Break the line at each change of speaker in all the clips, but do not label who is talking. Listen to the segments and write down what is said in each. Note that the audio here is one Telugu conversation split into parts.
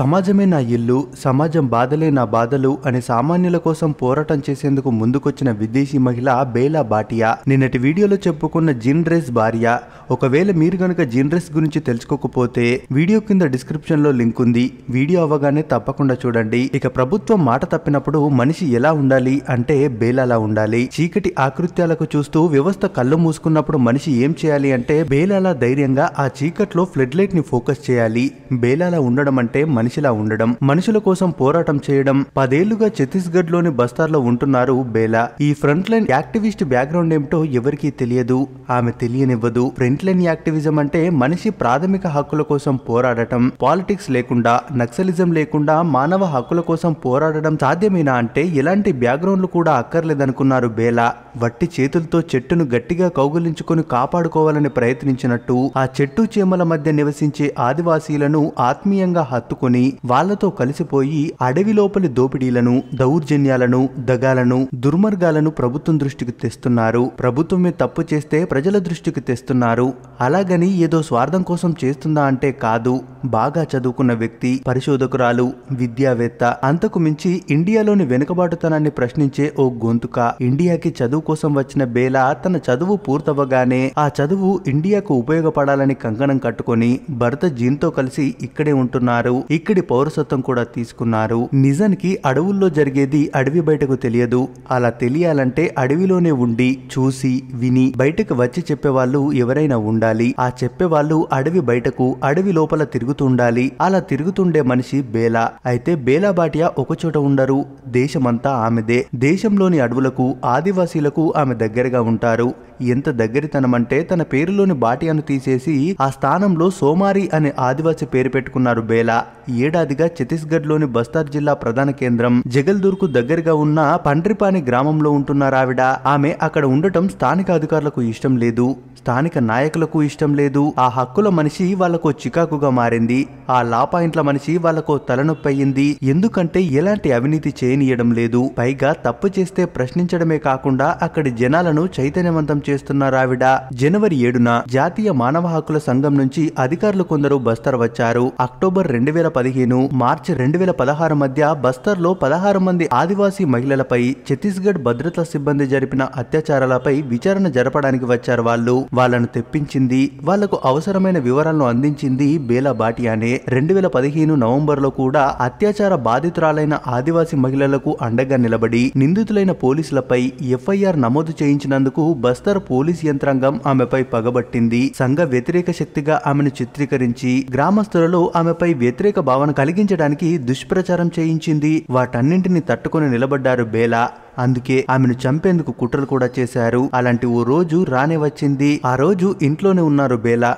సమాజమే నా ఇల్లు సమాజం బాధలే నా బాధలు అనే సామాన్యుల కోసం పోరాటం చేసేందుకు ముందుకొచ్చిన విదేశీ మహిళ బేలా బాటియా నిన్నటి వీడియోలో చెప్పుకున్న జీన్డ్రెస్ భార్య ఒకవేళ మీరు గనక రేస్ గురించి తెలుసుకోకపోతే వీడియో కింద డిస్క్రిప్షన్ లో లింక్ ఉంది వీడియో అవ్వగానే తప్పకుండా చూడండి ఇక ప్రభుత్వం మాట తప్పినప్పుడు మనిషి ఎలా ఉండాలి అంటే బేలాలా ఉండాలి చీకటి ఆకృత్యాలకు చూస్తూ వ్యవస్థ కళ్ళు మూసుకున్నప్పుడు మనిషి ఏం చేయాలి అంటే బేలాలా ధైర్యంగా ఆ చీకట్లో ఫ్లడ్ లైట్ ని ఫోకస్ చేయాలి బేలాలా ఉండడం అంటే మనిషి మనిషిలా ఉండడం మనుషుల కోసం పోరాటం చేయడం పదేళ్లుగా ఛత్తీస్గఢ్ లోని బస్తార్లో ఉంటున్నారు బేలా ఈ ఫ్రంట్ లైన్ యాక్టివిస్ట్ బ్యాక్గ్రౌండ్ ఏమిటో ఎవరికీ తెలియదు ఆమె తెలియనివ్వదు ఫ్రంట్ లైన్ యాక్టివిజం అంటే మనిషి ప్రాథమిక హక్కుల కోసం పోరాడటం పాలిటిక్స్ లేకుండా నక్సలిజం లేకుండా మానవ హక్కుల కోసం పోరాడడం సాధ్యమేనా అంటే ఎలాంటి బ్యాక్గ్రౌండ్లు కూడా అక్కర్లేదనుకున్నారు బేలా వట్టి చేతులతో చెట్టును గట్టిగా కౌగులించుకొని కాపాడుకోవాలని ప్రయత్నించినట్టు ఆ చెట్టు చేమల మధ్య నివసించే ఆదివాసీలను ఆత్మీయంగా హత్తుకుని పట్టుకుని వాళ్లతో కలిసిపోయి అడవి లోపలి దోపిడీలను దౌర్జన్యాలను దగాలను దుర్మార్గాలను ప్రభుత్వం దృష్టికి తెస్తున్నారు ప్రభుత్వమే తప్పు చేస్తే ప్రజల దృష్టికి తెస్తున్నారు అలాగని ఏదో స్వార్థం కోసం చేస్తుందా అంటే కాదు బాగా చదువుకున్న వ్యక్తి పరిశోధకురాలు విద్యావేత్త అంతకు మించి ఇండియాలోని వెనుకబాటుతనాన్ని ప్రశ్నించే ఓ గొంతుక ఇండియాకి చదువు కోసం వచ్చిన బేల తన చదువు పూర్తవ్వగానే ఆ చదువు ఇండియాకు ఉపయోగపడాలని కంకణం కట్టుకొని భర్త జీన్తో కలిసి ఇక్కడే ఉంటున్నారు ఇక్కడి పౌరసత్వం కూడా తీసుకున్నారు నిజానికి అడవుల్లో జరిగేది అడవి బయటకు తెలియదు అలా తెలియాలంటే అడవిలోనే ఉండి చూసి విని బయటకు వచ్చి చెప్పేవాళ్ళు ఎవరైనా ఉండాలి ఆ చెప్పేవాళ్ళు అడవి బయటకు అడవి లోపల తిరుగుతుండాలి అలా తిరుగుతుండే మనిషి బేలా అయితే బేలా బాటియా ఒకచోట ఉండరు దేశమంతా ఆమెదే దేశంలోని అడవులకు ఆదివాసీలకు ఆమె దగ్గరగా ఉంటారు ఎంత దగ్గరితనమంటే తన పేరులోని బాటియాను తీసేసి ఆ స్థానంలో సోమారి అనే ఆదివాసి పేరు పెట్టుకున్నారు బేలా ఏడాదిగా ఛత్తీస్గఢ్లోని బస్తార్ జిల్లా ప్రధాన కేంద్రం జగల్దూర్కు దగ్గరగా ఉన్న పండ్రిపాని గ్రామంలో ఉంటున్నారావిడ ఆమె అక్కడ ఉండటం స్థానిక అధికారులకు ఇష్టం లేదు స్థానిక నాయకులకు ఇష్టం లేదు ఆ హక్కుల మనిషి వాళ్ళకు చికాకుగా మారింది ఆ లాపా పాయింట్ల మనిషి వాళ్ళకు తలనొప్పి అయింది ఎందుకంటే ఎలాంటి అవినీతి చేయనీయడం లేదు పైగా తప్పు చేస్తే ప్రశ్నించడమే కాకుండా అక్కడి జనాలను చైతన్యవంతం చేస్తున్నారావిడ జనవరి ఏడున జాతీయ మానవ హక్కుల సంఘం నుంచి అధికారులు కొందరు బస్తర్ వచ్చారు అక్టోబర్ రెండు వేల పదిహేను మార్చి రెండు వేల పదహారు మధ్య బస్తర్లో పదహారు మంది ఆదివాసీ మహిళలపై ఛత్తీస్గఢ్ భద్రతా సిబ్బంది జరిపిన అత్యాచారాలపై విచారణ జరపడానికి వచ్చారు వాళ్ళు వాళ్ళను తెప్పించింది వాళ్లకు అవసరమైన వివరాలను అందించింది బేలా బాటియానే రెండు వేల పదిహేను నవంబర్లో కూడా అత్యాచార బాధితురాలైన ఆదివాసీ మహిళలకు అండగా నిలబడి నిందితులైన పోలీసులపై ఎఫ్ఐఆర్ నమోదు చేయించినందుకు బస్తర్ పోలీస్ యంత్రాంగం ఆమెపై పగబట్టింది సంఘ వ్యతిరేక శక్తిగా ఆమెను చిత్రీకరించి గ్రామస్తులలో ఆమెపై వ్యతిరేక భావన కలిగించడానికి దుష్ప్రచారం చేయించింది వాటన్నింటినీ తట్టుకొని నిలబడ్డారు బేలా అందుకే ఆమెను చంపేందుకు కుట్రలు కూడా చేశారు అలాంటి ఓ రోజు రానే వచ్చింది ఆ రోజు ఇంట్లోనే ఉన్నారు బేలా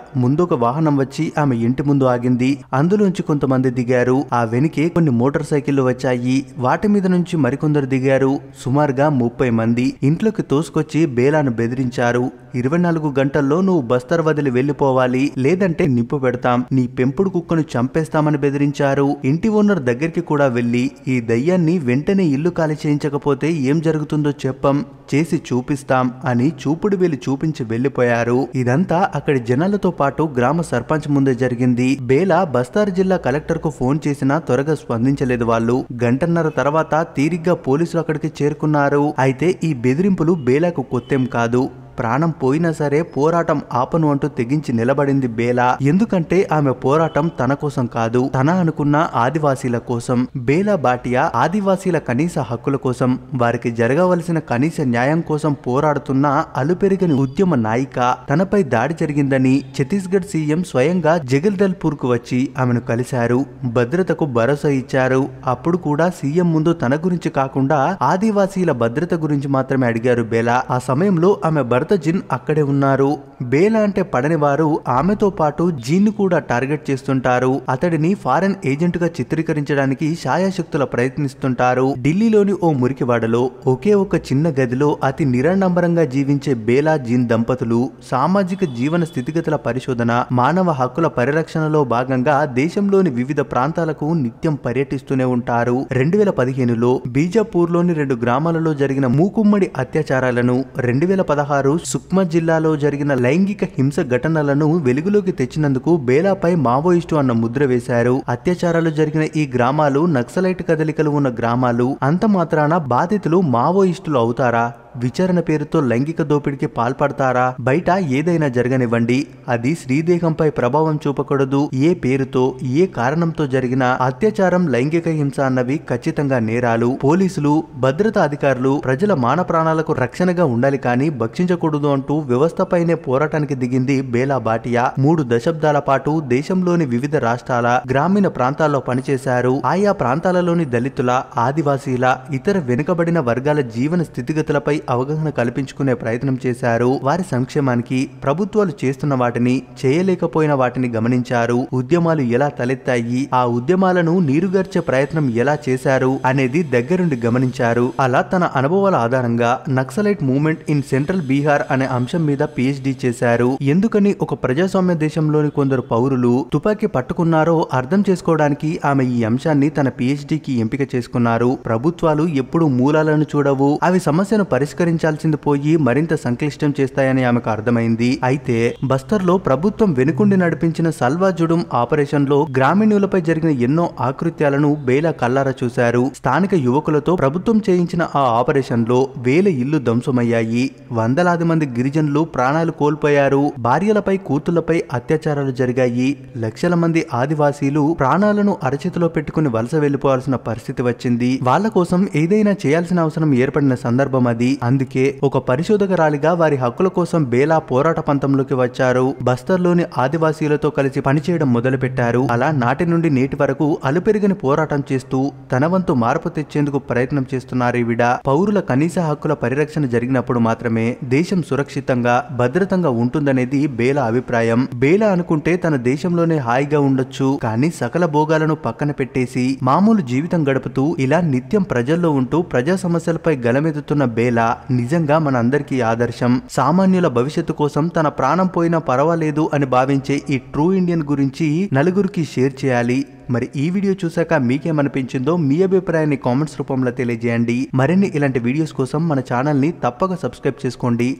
ఒక వాహనం వచ్చి ఆమె ఇంటి ముందు ఆగింది అందులోంచి కొంతమంది దిగారు ఆ వెనుకే కొన్ని మోటార్ సైకిళ్లు వచ్చాయి వాటి మీద నుంచి మరికొందరు దిగారు సుమారుగా ముప్పై మంది ఇంట్లోకి తోసుకొచ్చి బేలాను బెదిరించారు ఇరవై నాలుగు గంటల్లో నువ్వు బస్తర్ వదిలి వెళ్లిపోవాలి లేదంటే నిప్పు పెడతాం నీ పెంపుడు కుక్కను చంపేస్తామని బెదిరించారు ఇంటి ఓనర్ దగ్గరికి కూడా వెళ్లి ఈ దయ్యాన్ని వెంటనే ఇల్లు ఖాళీ చేయించకపోతే ఏం జరుగుతుందో చెప్పం చేసి చూపిస్తాం అని చూపుడు వీలు చూపించి వెళ్లిపోయారు ఇదంతా అక్కడి జనాలతో పాటు గ్రామ సర్పంచ్ ముందే జరిగింది బేలా బస్తార్ జిల్లా కలెక్టర్ కు ఫోన్ చేసినా త్వరగా స్పందించలేదు వాళ్ళు గంటన్నర తర్వాత తీరిగ్గా పోలీసులు అక్కడికి చేరుకున్నారు అయితే ఈ బెదిరింపులు బేలాకు కొత్తేం కాదు ప్రాణం పోయినా సరే పోరాటం ఆపను అంటూ తెగించి నిలబడింది బేలా ఎందుకంటే ఆమె పోరాటం తన కోసం కాదు తన అనుకున్న ఆదివాసీల కోసం బేలా బాటియా ఆదివాసీల కనీస హక్కుల కోసం వారికి జరగవలసిన కనీస న్యాయం కోసం పోరాడుతున్న అలుపెరిగని ఉద్యమ నాయిక తనపై దాడి జరిగిందని ఛత్తీస్గఢ్ సీఎం స్వయంగా జగల్దల్పూర్ కు వచ్చి ఆమెను కలిశారు భద్రతకు భరోసా ఇచ్చారు అప్పుడు కూడా సీఎం ముందు తన గురించి కాకుండా ఆదివాసీల భద్రత గురించి మాత్రమే అడిగారు బేలా ఆ సమయంలో ఆమె భర్త భర్త జిన్ అక్కడే ఉన్నారు బేలా అంటే పడని వారు ఆమెతో పాటు జీన్ కూడా టార్గెట్ చేస్తుంటారు అతడిని ఫారెన్ ఏజెంట్ గా చిత్రీకరించడానికి ఛాయాశక్తుల ప్రయత్నిస్తుంటారు ఢిల్లీలోని ఓ మురికివాడలో ఒకే ఒక చిన్న గదిలో అతి నిరాడంబరంగా జీవించే బేలా జీన్ దంపతులు సామాజిక జీవన స్థితిగతుల పరిశోధన మానవ హక్కుల పరిరక్షణలో భాగంగా దేశంలోని వివిధ ప్రాంతాలకు నిత్యం పర్యటిస్తూనే ఉంటారు రెండు వేల పదిహేనులో బీజాపూర్లోని రెండు గ్రామాలలో జరిగిన మూకుమ్మడి అత్యాచారాలను రెండు వేల పదహారు వారు సుక్మా జిల్లాలో జరిగిన లైంగిక హింస ఘటనలను వెలుగులోకి తెచ్చినందుకు బేలాపై మావోయిస్టు అన్న ముద్ర వేశారు అత్యాచారాలు జరిగిన ఈ గ్రామాలు నక్సలైట్ కదలికలు ఉన్న గ్రామాలు అంత మాత్రాన బాధితులు మావోయిస్టులు అవుతారా విచారణ పేరుతో లైంగిక దోపిడికి పాల్పడతారా బయట ఏదైనా జరగనివ్వండి అది శ్రీదేహంపై ప్రభావం చూపకూడదు ఏ పేరుతో ఏ కారణంతో జరిగిన అత్యాచారం లైంగిక హింస అన్నవి ఖచ్చితంగా నేరాలు పోలీసులు భద్రతా అధికారులు ప్రజల మాన ప్రాణాలకు రక్షణగా ఉండాలి కానీ భక్షించకూడదు అంటూ వ్యవస్థపైనే పోరాటానికి దిగింది బేలా బాటియా మూడు దశాబ్దాల పాటు దేశంలోని వివిధ రాష్ట్రాల గ్రామీణ ప్రాంతాల్లో పనిచేశారు ఆయా ప్రాంతాలలోని దళితుల ఆదివాసీల ఇతర వెనుకబడిన వర్గాల జీవన స్థితిగతులపై అవగాహన కల్పించుకునే ప్రయత్నం చేశారు వారి సంక్షేమానికి ప్రభుత్వాలు చేస్తున్న వాటిని చేయలేకపోయిన వాటిని గమనించారు ఉద్యమాలు ఎలా తలెత్తాయి ఆ ఉద్యమాలను నీరుగర్చే ప్రయత్నం ఎలా చేశారు అనేది దగ్గరుండి గమనించారు అలా తన అనుభవాల ఆధారంగా Naxalite movement in central Bihar అనే అంశం మీద పిహెచ్డి చేశారు ఎందుకని ఒక ప్రజాస్వామ్య దేశంలోని కొందరు పౌరులు తుపాకీ పట్టుకున్నారో అర్థం చేసుకోవడానికి ఆమె ఈ అంశాన్ని తన పిహెచ్డికి ఎంపిక చేసుకున్నారు ప్రభుత్వాలు ఎప్పుడూ మూలాలను చూడవు అవి సమస్యను పరిష్కరి పరిష్కరించాల్సింది పోయి మరింత సంక్లిష్టం చేస్తాయని ఆమెకు అర్థమైంది అయితే బస్తర్లో ప్రభుత్వం వెనుకుండి నడిపించిన సల్వా ఆపరేషన్ ఆపరేషన్లో గ్రామీణులపై జరిగిన ఎన్నో ఆకృత్యాలను బేలా కల్లారా చూశారు స్థానిక యువకులతో ప్రభుత్వం చేయించిన ఆ ఆపరేషన్లో వేల ఇల్లు ధ్వంసమయ్యాయి వందలాది మంది గిరిజనులు ప్రాణాలు కోల్పోయారు భార్యలపై కూతుళ్లపై అత్యాచారాలు జరిగాయి లక్షల మంది ఆదివాసీలు ప్రాణాలను అరచేతిలో పెట్టుకుని వలస వెళ్లిపోవాల్సిన పరిస్థితి వచ్చింది వాళ్ల కోసం ఏదైనా చేయాల్సిన అవసరం ఏర్పడిన సందర్భం అది అందుకే ఒక పరిశోధకరాలిగా వారి హక్కుల కోసం బేలా పోరాట పంతంలోకి వచ్చారు బస్తర్లోని ఆదివాసీలతో కలిసి పనిచేయడం మొదలుపెట్టారు అలా నాటి నుండి నేటి వరకు అలుపెరిగిన పోరాటం చేస్తూ తన వంతు మార్పు తెచ్చేందుకు ప్రయత్నం చేస్తున్నారు ఈవిడ పౌరుల కనీస హక్కుల పరిరక్షణ జరిగినప్పుడు మాత్రమే దేశం సురక్షితంగా భద్రతంగా ఉంటుందనేది బేలా అభిప్రాయం బేలా అనుకుంటే తన దేశంలోనే హాయిగా ఉండొచ్చు కానీ సకల భోగాలను పక్కన పెట్టేసి మామూలు జీవితం గడుపుతూ ఇలా నిత్యం ప్రజల్లో ఉంటూ ప్రజా సమస్యలపై గలమెదుతున్న బేలా నిజంగా మనందరికీ ఆదర్శం సామాన్యుల భవిష్యత్తు కోసం తన ప్రాణం పోయినా పర్వాలేదు అని భావించే ఈ ట్రూ ఇండియన్ గురించి నలుగురికి షేర్ చేయాలి మరి ఈ వీడియో చూశాక మీకేమనిపించిందో మీ అభిప్రాయాన్ని కామెంట్స్ రూపంలో తెలియజేయండి మరిన్ని ఇలాంటి వీడియోస్ కోసం మన ఛానల్ని తప్పక సబ్స్క్రైబ్ చేసుకోండి